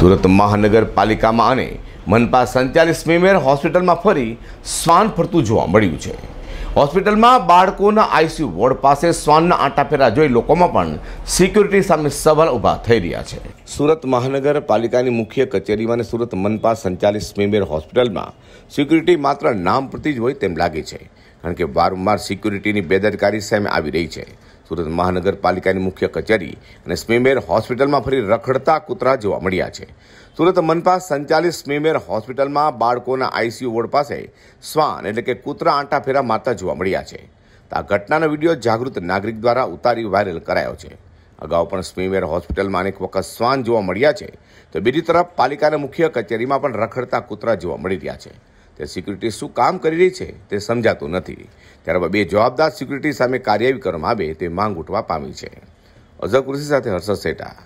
સુરત મહાનગરપાલિકામાં અને મનપા સંચાલિત સ્મીમેર હોસ્પિટલમાં ફરી શ્વાન ફરતું જોવા મળ્યું છે હોસ્પિટલમાં બાળકોના આઈસીયુ વોર્ડ પાસે શ્વાનના આંટાફેરા જોઈ લોકોમાં પણ સિક્યુરિટી સામે સવાલ ઊભા થઈ રહ્યા છે સુરત મહાનગરપાલિકાની મુખ્ય કચેરીમાં અને સુરત મનપા સંચાલિત સ્મીમેર હોસ્પિટલમાં સિક્યુરિટી માત્ર નામ પરથી જ હોય તેમ લાગે છે કારણ કે વારંવાર સિક્યુરિટીની બેદરકારી સામે આવી રહી છે સુરત મહાનગરપાલિકાની મુખ્ય કચેરી અને સ્મીમેર હોસ્પિટલમાં ફરી રખડતા કૂતરા જોવા મળ્યા છે સુરત મનપા સંચાલિત સ્મીમેર હોસ્પિટલમાં બાળકોના આઈસીયુ વોર્ડ પાસે શ્વાન એટલે કે કૂતરા આંટા ફેરા મારતા જોવા મળ્યા છે આ ઘટનાનો વિડીયો જાગૃત નાગરિક દ્વારા ઉતારી વાયરલ કરાયો છે અગાઉ પણ સ્મીમેર હોસ્પિટલમાં અનેક વખત શ્વાન જોવા મળ્યા છે તો બીજી તરફ પાલિકાના મુખ્ય કચેરીમાં પણ રખડતા કૂતરા જોવા મળી રહ્યા છે તે સિક્યુરિટી શું કામ કરી રહી છે તે સમજાતું નથી ત્યારબાદ બે જવાબદાર સિક્યુરિટી સામે કાર્યવાહી કરવામાં આવે તે માંગ ઉઠવા પામી છે અઝર કૃષિ સાથે હર્ષદ સેટા